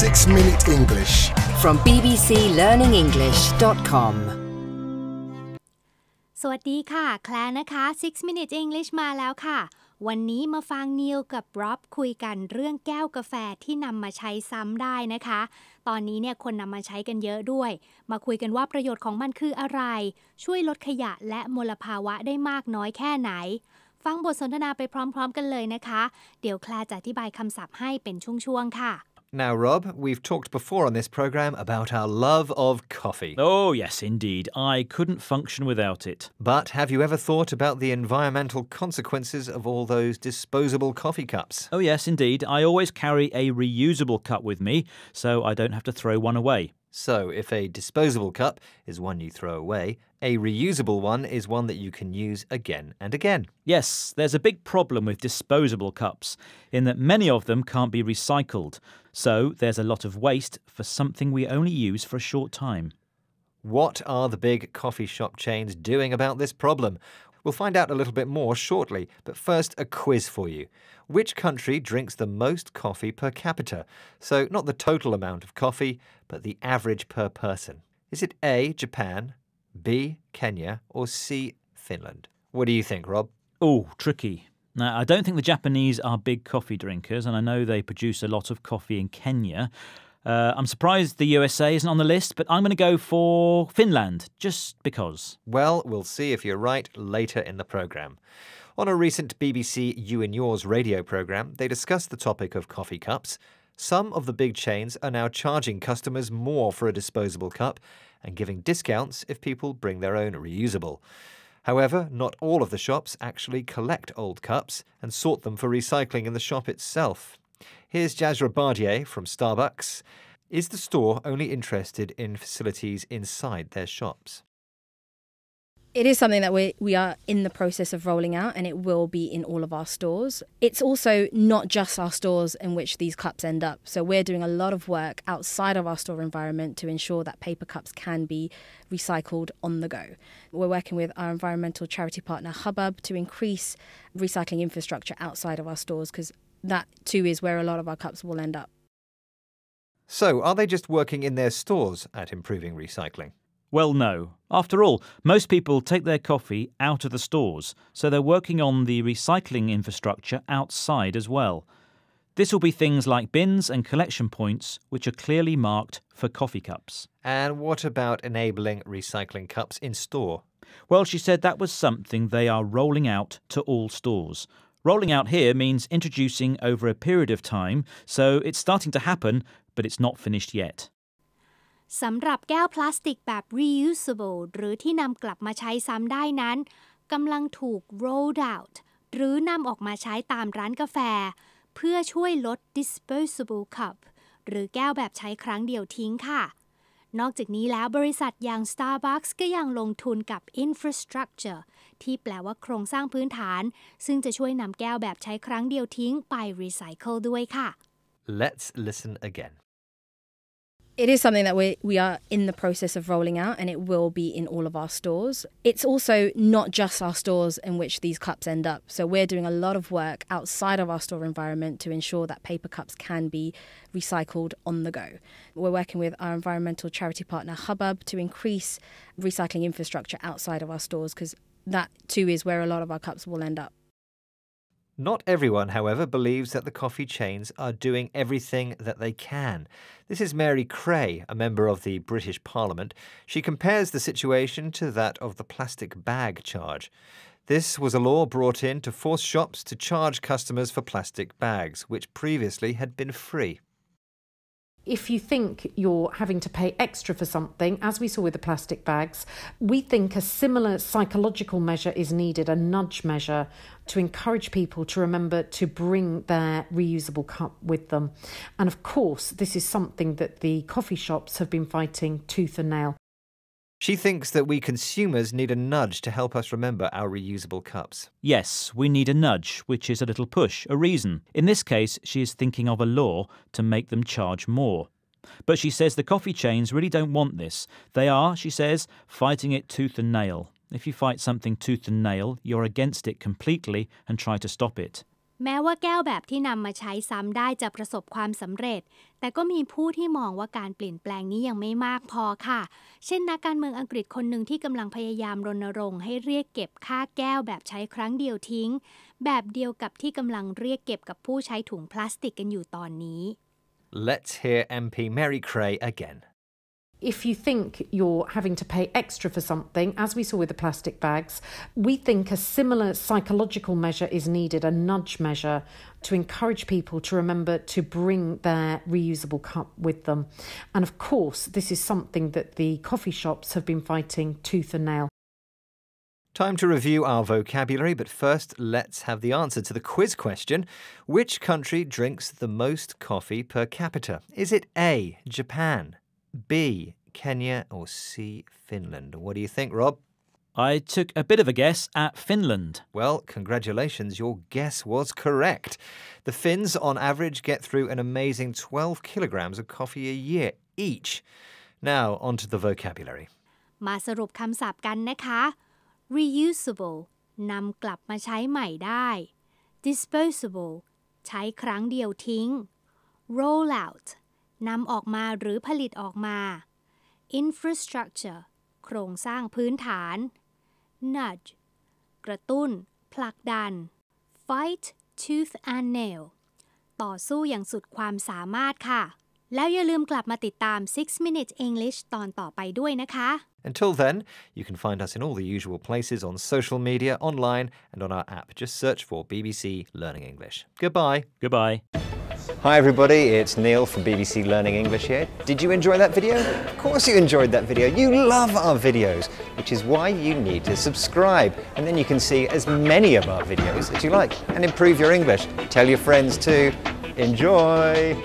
Six Minute English from bbclearningenglish.com สวัสดีค่ะ แคลนะคะ Six Minute English มาแล้วค่ะ วันนี้มาฟังนิวกับบ๊อบคุยกันเรื่องแก้วกาแฟที่นำมาใช้ซ้ำได้นะคะ ตอนนี้เนี่ยคนนำมาใช้กันเยอะด้วย มาคุยกันว่าประโยชน์ของมันคืออะไร ช่วยลดขยะและมลภาวะได้มากน้อยแค่ไหนฟังบทสนทนาไปพร้อมๆกันเลยนะคะ เดี๋ยวแคลจะอธิบายคำศัพท์ให้เป็นช่วงๆค่ะ Now, Rob, we've talked before on this programme about our love of coffee. Oh, yes, indeed. I couldn't function without it. But have you ever thought about the environmental consequences of all those disposable coffee cups? Oh, yes, indeed. I always carry a reusable cup with me, so I don't have to throw one away. So if a disposable cup is one you throw away, a reusable one is one that you can use again and again. Yes, there's a big problem with disposable cups in that many of them can't be recycled. So there's a lot of waste for something we only use for a short time. What are the big coffee shop chains doing about this problem? We'll find out a little bit more shortly, but first, a quiz for you. Which country drinks the most coffee per capita? So, not the total amount of coffee, but the average per person. Is it A, Japan, B, Kenya, or C, Finland? What do you think, Rob? Oh, tricky. Now, I don't think the Japanese are big coffee drinkers, and I know they produce a lot of coffee in Kenya. Uh, I'm surprised the USA isn't on the list, but I'm going to go for Finland, just because. Well, we'll see if you're right later in the programme. On a recent BBC You and Yours radio programme, they discussed the topic of coffee cups. Some of the big chains are now charging customers more for a disposable cup and giving discounts if people bring their own reusable. However, not all of the shops actually collect old cups and sort them for recycling in the shop itself. Here's Jazra Bardier from Starbucks. Is the store only interested in facilities inside their shops? It is something that we, we are in the process of rolling out and it will be in all of our stores. It's also not just our stores in which these cups end up. So we're doing a lot of work outside of our store environment to ensure that paper cups can be recycled on the go. We're working with our environmental charity partner Hubbub to increase recycling infrastructure outside of our stores because that too is where a lot of our cups will end up. So, are they just working in their stores at improving recycling? Well, no. After all, most people take their coffee out of the stores, so they're working on the recycling infrastructure outside as well. This will be things like bins and collection points, which are clearly marked for coffee cups. And what about enabling recycling cups in store? Well, she said that was something they are rolling out to all stores. Rolling out here means introducing over a period of time, so it's starting to happen, but it's not finished yet. สำหรับแก้วพลาสติกแบบ reusable หรือที่นำกลับมาใช้ซ้ำได้นั้นกำลังถูก rolled out หรือนำออกมาใช้ตามร้านกาแฟ เพื่อช่วยลด disposable cup หรือแก้วแบบใช้ครั้งเดียวทิ้งค่ะนอกจากนี้แล้วบริษัทอย่าง Starbucks ก็ยังลงทุนกับ infrastructure ที่แปลว่าโครงสร้างพื้นฐาน ซึ่งจะช่วยนำแก้วแบบใช้ครั้งเดียวทิ้งไปรีไซเคิลด้วยค่ะ Let's listen again it is something that we we are in the process of rolling out, and it will be in all of our stores. It's also not just our stores in which these cups end up. So we're doing a lot of work outside of our store environment to ensure that paper cups can be recycled on the go. We're working with our environmental charity partner Hubbub to increase recycling infrastructure outside of our stores because that too is where a lot of our cups will end up. Not everyone, however, believes that the coffee chains are doing everything that they can. This is Mary Cray, a member of the British Parliament. She compares the situation to that of the plastic bag charge. This was a law brought in to force shops to charge customers for plastic bags, which previously had been free if you think you're having to pay extra for something, as we saw with the plastic bags, we think a similar psychological measure is needed, a nudge measure to encourage people to remember to bring their reusable cup with them. And of course, this is something that the coffee shops have been fighting tooth and nail. She thinks that we consumers need a nudge to help us remember our reusable cups. Yes, we need a nudge, which is a little push, a reason. In this case, she is thinking of a law to make them charge more. But she says the coffee chains really don't want this. They are, she says, fighting it tooth and nail. If you fight something tooth and nail, you're against it completely and try to stop it. แม้ว่าแก้วแบบที่นำมาใช้ซ้ำได้จะประสบความสำเร็จ แต่ก็มีผู้ที่มองว่าการเปลี่ยนแปลงนี้ยังไม่มากพอค่ะ เช่นนักการเมืองอังกฤษคนหนึ่งที่กำลังพยายามรณรงค์ให้เรียกเก็บค่าแก้วแบบใช้ครั้งเดียวทิ้ง แบบเดียวกับที่กำลังเรียกเก็บกับผู้ใช้ถุงพลาสติกกันอยู่ตอนนี้ Let's hear MP Mary Cray again if you think you're having to pay extra for something, as we saw with the plastic bags, we think a similar psychological measure is needed, a nudge measure to encourage people to remember to bring their reusable cup with them. And of course, this is something that the coffee shops have been fighting tooth and nail. Time to review our vocabulary, but first let's have the answer to the quiz question Which country drinks the most coffee per capita? Is it A, Japan? B, Kenya, or C, Finland? What do you think, Rob? I took a bit of a guess at Finland. Well, congratulations, your guess was correct. The Finns, on average, get through an amazing 12 kilograms of coffee a year each. Now, onto the vocabulary. มาสรุปคำศัพท์กันนะคะ reusable นำกลับมาใช้ใหม่ได้ disposable ใช้ครั้งเดียวทิ้ง roll out นำออกมาหรือผลิตออกมา infrastructure โครงสร้างพื้นฐาน nudge กระตุ้นผลักดัน fight tooth and nail ต่อสู้อย่างสุดความสามารถค่ะ แล้วอย่าลืมกลับมาติดตาม 6 Minutes English ตอนต่อไปด้วยนะคะ Until then, you can find us in all the usual places on social media, online, and on our app. Just search for BBC Learning English. Goodbye. Goodbye. Hi everybody, it's Neil from BBC Learning English here. Did you enjoy that video? Of course you enjoyed that video. You love our videos, which is why you need to subscribe. And then you can see as many of our videos as you like and improve your English. Tell your friends too. Enjoy!